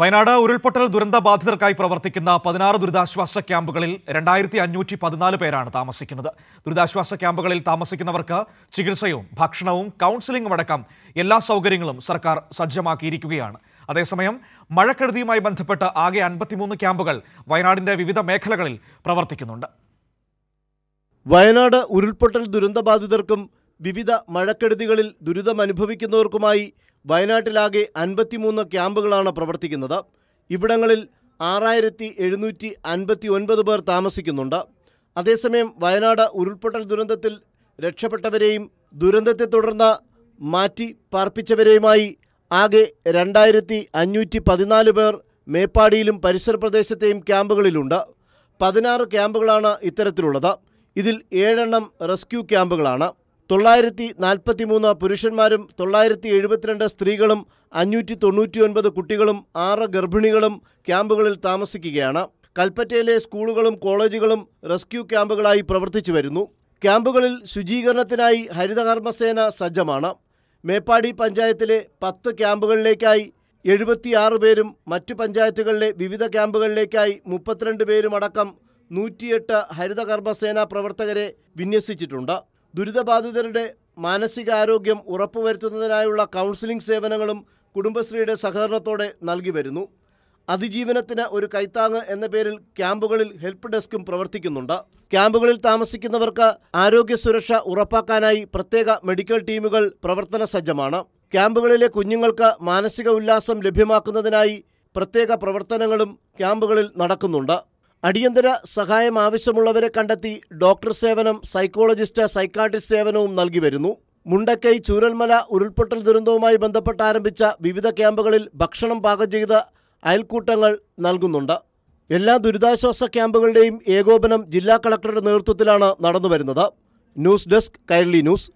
വയനാട് ഉരുൾപൊട്ടൽ ദുരന്ത ബാധിതർക്കായി പ്രവർത്തിക്കുന്ന പതിനാറ് ദുരിതാശ്വാസ ക്യാമ്പുകളിൽ രണ്ടായിരത്തി അഞ്ഞൂറ്റി പതിനാല് പേരാണ് താമസിക്കുന്നത് ദുരിതാശ്വാസ ക്യാമ്പുകളിൽ താമസിക്കുന്നവർക്ക് ചികിത്സയും ഭക്ഷണവും കൗൺസിലിംഗും അടക്കം എല്ലാ സൗകര്യങ്ങളും സർക്കാർ സജ്ജമാക്കിയിരിക്കുകയാണ് അതേസമയം മഴക്കെടുതിയുമായി ബന്ധപ്പെട്ട് ആകെ അൻപത്തിമൂന്ന് ക്യാമ്പുകൾ വയനാടിന്റെ വിവിധ മേഖലകളിൽ പ്രവർത്തിക്കുന്നുണ്ട് വയനാട് ഉരുൾപൊട്ടൽ ദുരന്തബാധിതർക്കും വിവിധ മഴക്കെടുതികളിൽ ദുരിതമനുഭവിക്കുന്നവർക്കുമായി വയനാട്ടിലാകെ അൻപത്തിമൂന്ന് ക്യാമ്പുകളാണ് പ്രവർത്തിക്കുന്നത് ഇവിടങ്ങളിൽ ആറായിരത്തി എഴുന്നൂറ്റി അൻപത്തി ഒൻപത് പേർ താമസിക്കുന്നുണ്ട് അതേസമയം വയനാട് ഉരുൾപൊട്ടൽ ദുരന്തത്തിൽ രക്ഷപ്പെട്ടവരെയും ദുരന്തത്തെ തുടർന്ന് മാറ്റി പാർപ്പിച്ചവരെയുമായി ആകെ രണ്ടായിരത്തി അഞ്ഞൂറ്റി പതിനാല് പേർ മേപ്പാടിയിലും പരിസര പ്രദേശത്തെയും ക്യാമ്പുകളിലുണ്ട് പതിനാറ് ക്യാമ്പുകളാണ് ഇത്തരത്തിലുള്ളത് ഇതിൽ ഏഴെണ്ണം റെസ്ക്യൂ ക്യാമ്പുകളാണ് തൊള്ളായിരത്തി മൂന്ന് പുരുഷന്മാരും തൊള്ളായിരത്തി എഴുപത്തിരണ്ട് സ്ത്രീകളും അഞ്ഞൂറ്റി തൊണ്ണൂറ്റിയൊൻപത് കുട്ടികളും ആറ് ഗർഭിണികളും ക്യാമ്പുകളിൽ താമസിക്കുകയാണ് കൽപ്പറ്റയിലെ സ്കൂളുകളും കോളേജുകളും റെസ്ക്യൂ ക്യാമ്പുകളായി പ്രവർത്തിച്ചു വരുന്നു ക്യാമ്പുകളിൽ ശുചീകരണത്തിനായി ഹരിതകർമ്മസേന സജ്ജമാണ് മേപ്പാടി പഞ്ചായത്തിലെ പത്ത് ക്യാമ്പുകളിലേക്കായി എഴുപത്തിയാറ് പേരും മറ്റു പഞ്ചായത്തുകളിലെ വിവിധ ക്യാമ്പുകളിലേക്കായി മുപ്പത്തിരണ്ട് പേരുമടക്കം നൂറ്റിയെട്ട് ഹരിതകർമ്മസേന പ്രവർത്തകരെ വിന്യസിച്ചിട്ടുണ്ട് ദുരിതബാധിതരുടെ മാനസികാരോഗ്യം ഉറപ്പുവരുത്തുന്നതിനായുള്ള കൗൺസിലിംഗ് സേവനങ്ങളും കുടുംബശ്രീയുടെ സഹകരണത്തോടെ നൽകി വരുന്നു അതിജീവനത്തിന് ഒരു കൈത്താങ് എന്ന പേരിൽ ക്യാമ്പുകളിൽ ഹെൽപ്പ് ഡെസ്കും പ്രവർത്തിക്കുന്നുണ്ട് ക്യാമ്പുകളിൽ താമസിക്കുന്നവർക്ക് ആരോഗ്യ സുരക്ഷ ഉറപ്പാക്കാനായി പ്രത്യേക മെഡിക്കൽ ടീമുകൾ പ്രവർത്തന സജ്ജമാണ് ക്യാമ്പുകളിലെ കുഞ്ഞുങ്ങൾക്ക് മാനസിക ഉല്ലാസം ലഭ്യമാക്കുന്നതിനായി പ്രത്യേക പ്രവർത്തനങ്ങളും ക്യാമ്പുകളിൽ നടക്കുന്നുണ്ട് അടിയന്തര സഹായം ആവശ്യമുള്ളവരെ കണ്ടെത്തി ഡോക്ടർ സേവനം സൈക്കോളജിസ്റ്റ് സൈക്കാട്രിസ്റ്റ് സേവനവും നൽകി വരുന്നു മുണ്ടക്കൈ ചൂരൽമല ഉരുൾപൊട്ടൽ ദുരന്തവുമായി ബന്ധപ്പെട്ട് ആരംഭിച്ച വിവിധ ക്യാമ്പുകളിൽ ഭക്ഷണം പാകം ചെയ്ത് അയൽക്കൂട്ടങ്ങൾ നൽകുന്നുണ്ട് എല്ലാ ദുരിതാശ്വാസ ക്യാമ്പുകളുടെയും ഏകോപനം ജില്ലാ കളക്ടറുടെ നേതൃത്വത്തിലാണ് നടന്നുവരുന്നത് ന്യൂസ് ഡെസ്ക് കൈരളി ന്യൂസ്